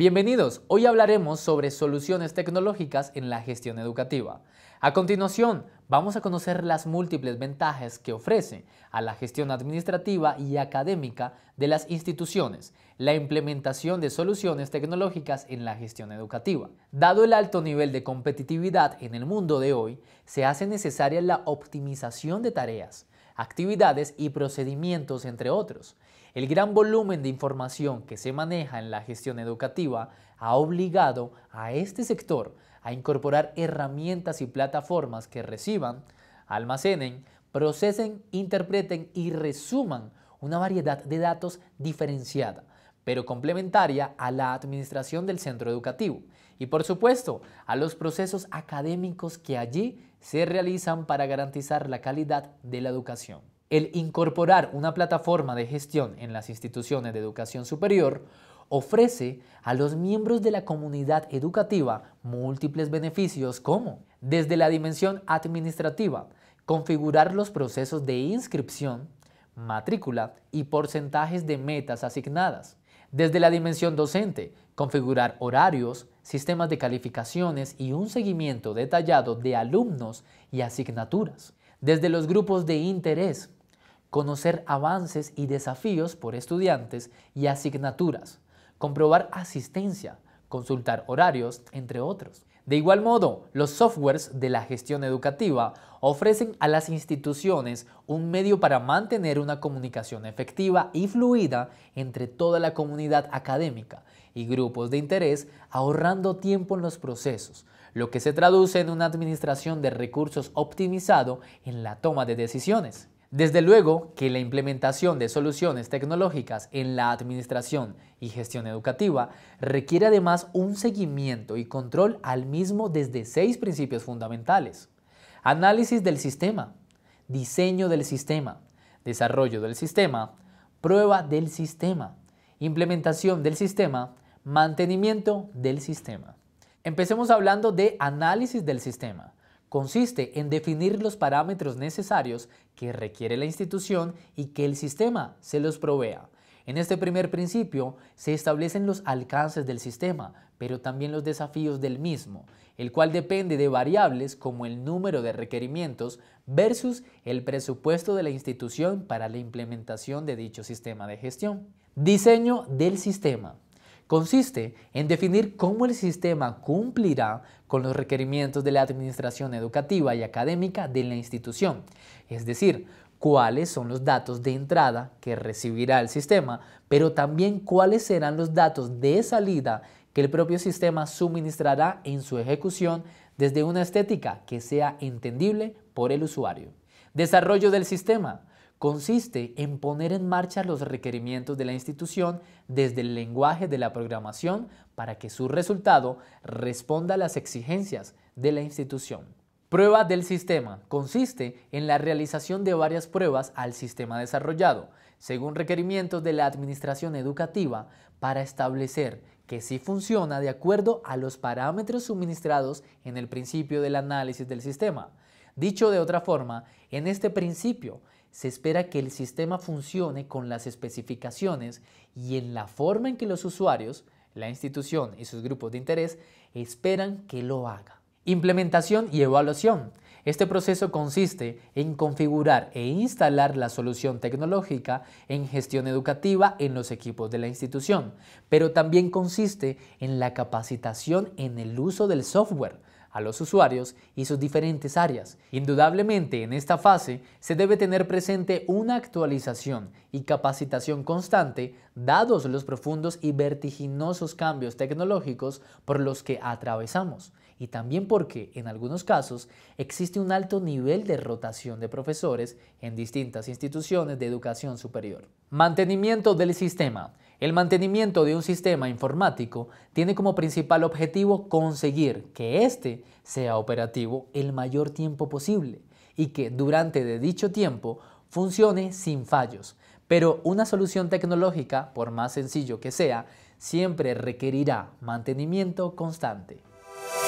Bienvenidos, hoy hablaremos sobre soluciones tecnológicas en la gestión educativa. A continuación, vamos a conocer las múltiples ventajas que ofrece a la gestión administrativa y académica de las instituciones la implementación de soluciones tecnológicas en la gestión educativa. Dado el alto nivel de competitividad en el mundo de hoy, se hace necesaria la optimización de tareas, actividades y procedimientos, entre otros. El gran volumen de información que se maneja en la gestión educativa ha obligado a este sector a incorporar herramientas y plataformas que reciban, almacenen, procesen, interpreten y resuman una variedad de datos diferenciada pero complementaria a la administración del centro educativo y por supuesto a los procesos académicos que allí se realizan para garantizar la calidad de la educación. El incorporar una plataforma de gestión en las instituciones de educación superior ofrece a los miembros de la comunidad educativa múltiples beneficios como desde la dimensión administrativa, configurar los procesos de inscripción, matrícula y porcentajes de metas asignadas, desde la dimensión docente, configurar horarios, sistemas de calificaciones y un seguimiento detallado de alumnos y asignaturas. Desde los grupos de interés, conocer avances y desafíos por estudiantes y asignaturas, comprobar asistencia, consultar horarios, entre otros. De igual modo, los softwares de la gestión educativa ofrecen a las instituciones un medio para mantener una comunicación efectiva y fluida entre toda la comunidad académica y grupos de interés, ahorrando tiempo en los procesos, lo que se traduce en una administración de recursos optimizado en la toma de decisiones. Desde luego que la implementación de soluciones tecnológicas en la administración y gestión educativa requiere además un seguimiento y control al mismo desde seis principios fundamentales. Análisis del sistema, diseño del sistema, desarrollo del sistema, prueba del sistema, implementación del sistema, mantenimiento del sistema. Empecemos hablando de análisis del sistema consiste en definir los parámetros necesarios que requiere la institución y que el sistema se los provea. En este primer principio se establecen los alcances del sistema, pero también los desafíos del mismo, el cual depende de variables como el número de requerimientos versus el presupuesto de la institución para la implementación de dicho sistema de gestión. Diseño del sistema consiste en definir cómo el sistema cumplirá con los requerimientos de la administración educativa y académica de la institución, es decir, cuáles son los datos de entrada que recibirá el sistema, pero también cuáles serán los datos de salida que el propio sistema suministrará en su ejecución desde una estética que sea entendible por el usuario. Desarrollo del sistema consiste en poner en marcha los requerimientos de la institución desde el lenguaje de la programación para que su resultado responda a las exigencias de la institución. Prueba del sistema consiste en la realización de varias pruebas al sistema desarrollado, según requerimientos de la administración educativa, para establecer que si funciona de acuerdo a los parámetros suministrados en el principio del análisis del sistema. Dicho de otra forma, en este principio se espera que el sistema funcione con las especificaciones y en la forma en que los usuarios, la institución y sus grupos de interés esperan que lo haga. Implementación y evaluación. Este proceso consiste en configurar e instalar la solución tecnológica en gestión educativa en los equipos de la institución, pero también consiste en la capacitación en el uso del software a los usuarios y sus diferentes áreas. Indudablemente, en esta fase se debe tener presente una actualización y capacitación constante dados los profundos y vertiginosos cambios tecnológicos por los que atravesamos y también porque, en algunos casos, existe un alto nivel de rotación de profesores en distintas instituciones de educación superior. Mantenimiento del sistema. El mantenimiento de un sistema informático tiene como principal objetivo conseguir que éste sea operativo el mayor tiempo posible y que durante de dicho tiempo funcione sin fallos. Pero una solución tecnológica, por más sencillo que sea, siempre requerirá mantenimiento constante.